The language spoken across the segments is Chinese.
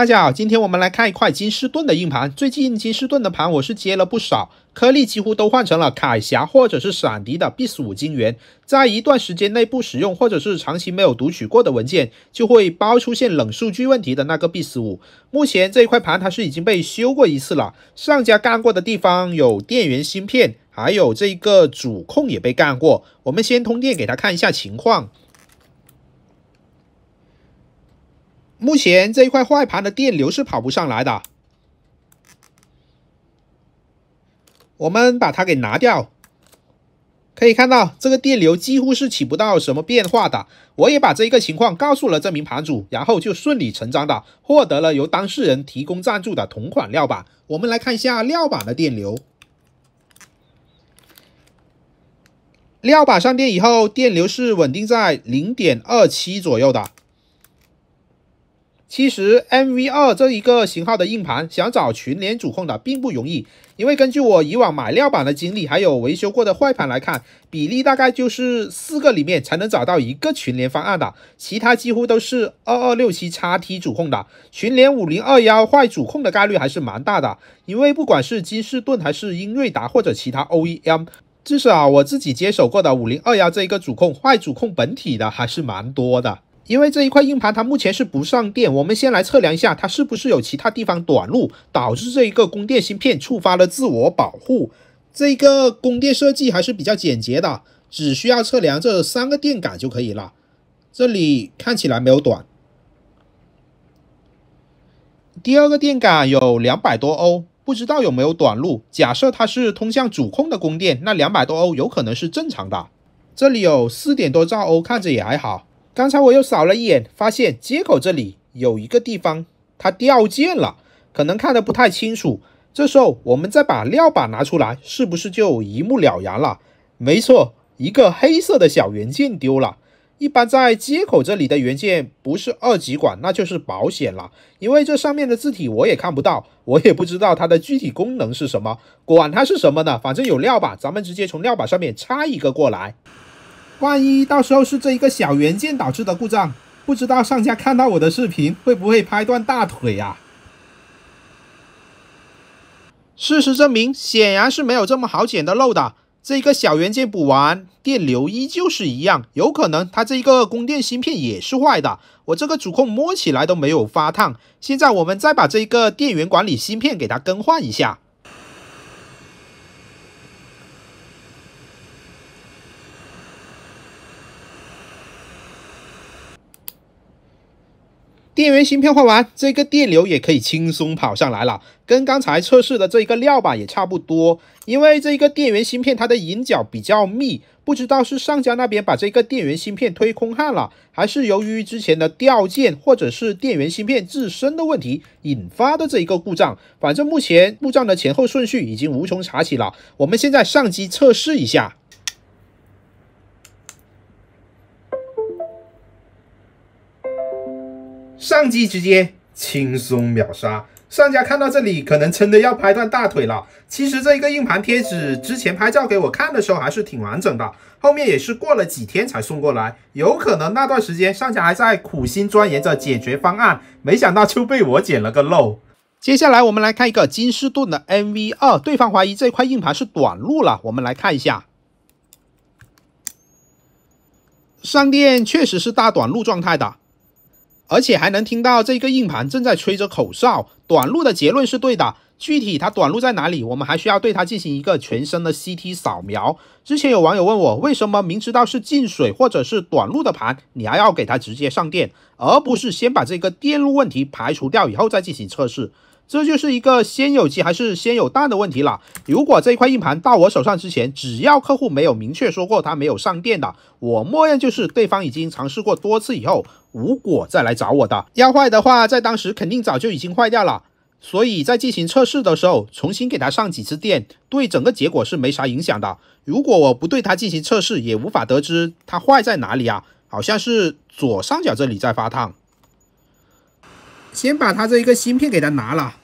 大家好，今天我们来看一块金士顿的硬盘。最近金士顿的盘我是接了不少，颗粒几乎都换成了凯霞或者是闪迪的 B5 五金圆。在一段时间内不使用或者是长期没有读取过的文件，就会包出现冷数据问题的那个 B5 五。目前这一块盘它是已经被修过一次了，上家干过的地方有电源芯片，还有这个主控也被干过。我们先通电给他看一下情况。目前这一块坏盘的电流是跑不上来的，我们把它给拿掉，可以看到这个电流几乎是起不到什么变化的。我也把这一个情况告诉了这名盘主，然后就顺理成章的获得了由当事人提供赞助的同款料板。我们来看一下料板的电流，料板上电以后，电流是稳定在零点二七左右的。其实 MV 二这一个型号的硬盘，想找群联主控的并不容易，因为根据我以往买料板的经历，还有维修过的坏盘来看，比例大概就是四个里面才能找到一个群联方案的，其他几乎都是二二六七叉 T 主控的，群联五零二幺坏主控的概率还是蛮大的，因为不管是金士顿还是英瑞达或者其他 OEM，至少我自己接手过的五零二幺这一个主控坏主控本体的还是蛮多的。因为这一块硬盘它目前是不上电，我们先来测量一下它是不是有其他地方短路，导致这一个供电芯片触发了自我保护。这个供电设计还是比较简洁的，只需要测量这三个电感就可以了。这里看起来没有短。第二个电感有两百多欧，不知道有没有短路。假设它是通向主控的供电，那两百多欧有可能是正常的。这里有四点多兆欧，看着也还好。刚才我又扫了一眼，发现接口这里有一个地方它掉件了，可能看得不太清楚。这时候我们再把料板拿出来，是不是就一目了然了？没错，一个黑色的小元件丢了一般在接口这里的元件不是二极管，那就是保险了。因为这上面的字体我也看不到，我也不知道它的具体功能是什么。管它是什么呢，反正有料板，咱们直接从料板上面插一个过来。万一到时候是这一个小元件导致的故障，不知道上家看到我的视频会不会拍断大腿啊？事实证明，显然是没有这么好捡的漏的。这一个小元件补完，电流依旧是一样，有可能它这一个供电芯片也是坏的。我这个主控摸起来都没有发烫。现在我们再把这个电源管理芯片给它更换一下。电源芯片换完，这个电流也可以轻松跑上来了，跟刚才测试的这一个料板也差不多。因为这一个电源芯片它的引脚比较密，不知道是上家那边把这个电源芯片推空焊了，还是由于之前的掉件或者是电源芯片自身的问题引发的这一个故障。反正目前故障的前后顺序已经无从查起了。我们现在上机测试一下。上机直接轻松秒杀，上家看到这里可能真的要拍断大腿了。其实这一个硬盘贴纸之前拍照给我看的时候还是挺完整的，后面也是过了几天才送过来，有可能那段时间上家还在苦心钻研着解决方案，没想到就被我捡了个漏。接下来我们来看一个金士顿的 m v 2对方怀疑这块硬盘是短路了，我们来看一下，上电确实是大短路状态的。而且还能听到这个硬盘正在吹着口哨，短路的结论是对的。具体它短路在哪里，我们还需要对它进行一个全身的 CT 扫描。之前有网友问我，为什么明知道是进水或者是短路的盘，你还要给它直接上电，而不是先把这个电路问题排除掉以后再进行测试？这就是一个先有鸡还是先有蛋的问题了。如果这块硬盘到我手上之前，只要客户没有明确说过他没有上电的，我默认就是对方已经尝试过多次以后无果再来找我的。要坏的话，在当时肯定早就已经坏掉了。所以在进行测试的时候，重新给他上几次电，对整个结果是没啥影响的。如果我不对他进行测试，也无法得知它坏在哪里啊。好像是左上角这里在发烫。先把它这一个芯片给它拿了。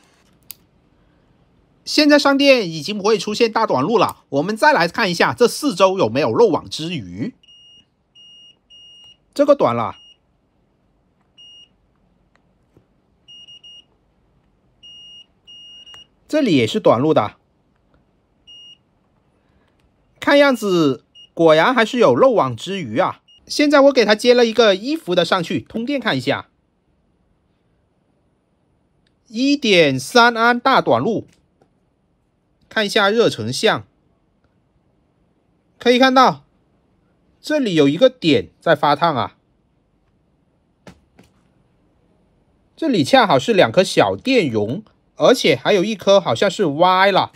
现在商店已经不会出现大短路了。我们再来看一下这四周有没有漏网之鱼。这个短了，这里也是短路的。看样子果然还是有漏网之鱼啊！现在我给它接了一个衣服的上去通电看一下，一点三安大短路。看一下热成像，可以看到这里有一个点在发烫啊，这里恰好是两颗小电容，而且还有一颗好像是歪了。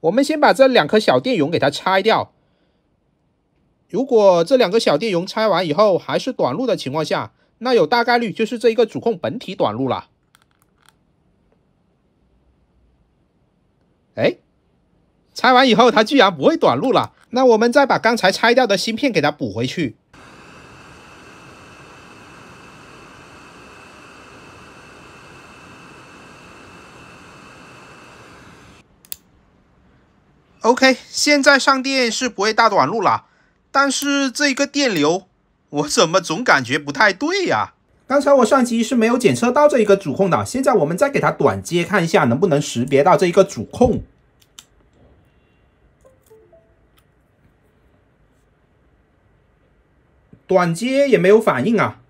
我们先把这两颗小电容给它拆掉。如果这两个小电容拆完以后还是短路的情况下，那有大概率就是这一个主控本体短路了。哎，拆完以后，它居然不会短路了。那我们再把刚才拆掉的芯片给它补回去。OK，现在上电是不会大短路了，但是这个电流，我怎么总感觉不太对呀？刚才我上机是没有检测到这一个主控的，现在我们再给它短接看一下，能不能识别到这一个主控？短接也没有反应啊，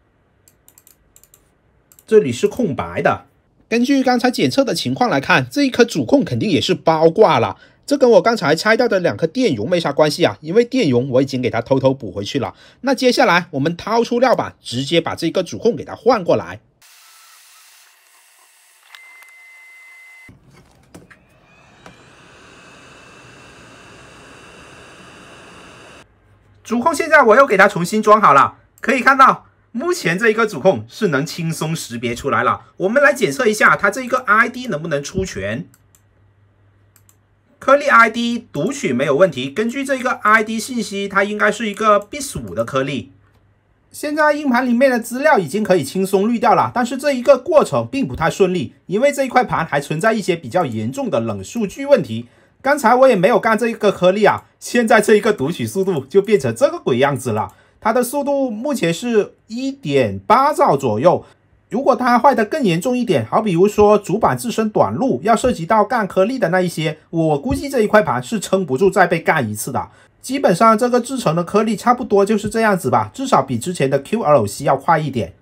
这里是空白的。根据刚才检测的情况来看，这一颗主控肯定也是包挂了。这跟我刚才拆掉的两颗电容没啥关系啊，因为电容我已经给它偷偷补回去了。那接下来我们掏出料板，直接把这个主控给它换过来。主控现在我又给它重新装好了，可以看到，目前这一个主控是能轻松识别出来了。我们来检测一下它这一个 ID 能不能出全。颗粒 ID 读取没有问题，根据这个 ID 信息，它应该是一个 b 避五的颗粒。现在硬盘里面的资料已经可以轻松滤掉了，但是这一个过程并不太顺利，因为这一块盘还存在一些比较严重的冷数据问题。刚才我也没有干这一个颗粒啊，现在这一个读取速度就变成这个鬼样子了，它的速度目前是一点八兆左右。如果它坏的更严重一点，好比如说主板自身短路，要涉及到干颗粒的那一些，我估计这一块盘是撑不住再被干一次的。基本上这个制成的颗粒差不多就是这样子吧，至少比之前的 QLC 要快一点。